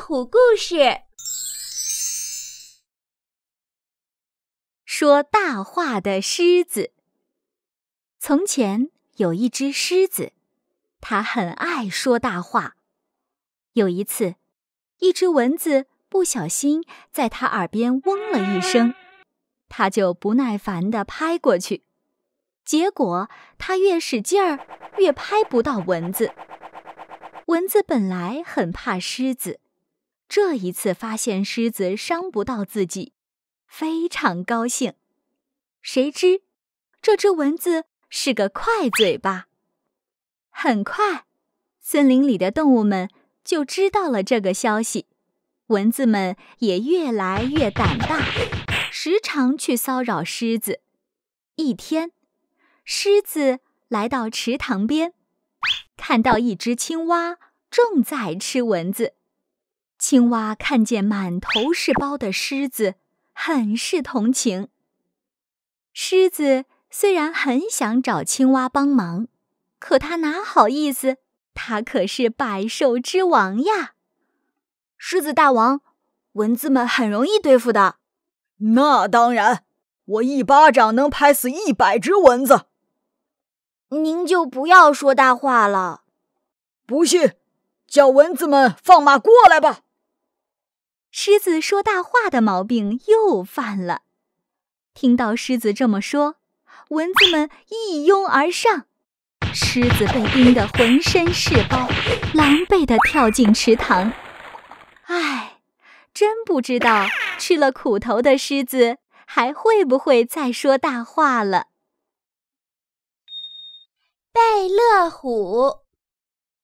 虎故事：说大话的狮子。从前有一只狮子，它很爱说大话。有一次，一只蚊子不小心在它耳边嗡了一声，它就不耐烦地拍过去，结果它越使劲儿越拍不到蚊子。蚊子本来很怕狮子。这一次发现狮子伤不到自己，非常高兴。谁知这只蚊子是个快嘴巴，很快，森林里的动物们就知道了这个消息。蚊子们也越来越胆大，时常去骚扰狮子。一天，狮子来到池塘边，看到一只青蛙正在吃蚊子。青蛙看见满头是包的狮子，很是同情。狮子虽然很想找青蛙帮忙，可他哪好意思？他可是百兽之王呀！狮子大王，蚊子们很容易对付的。那当然，我一巴掌能拍死一百只蚊子。您就不要说大话了。不信，叫蚊子们放马过来吧。狮子说大话的毛病又犯了。听到狮子这么说，蚊子们一拥而上，狮子被叮得浑身是包，狼狈地跳进池塘。唉，真不知道吃了苦头的狮子还会不会再说大话了。贝乐虎。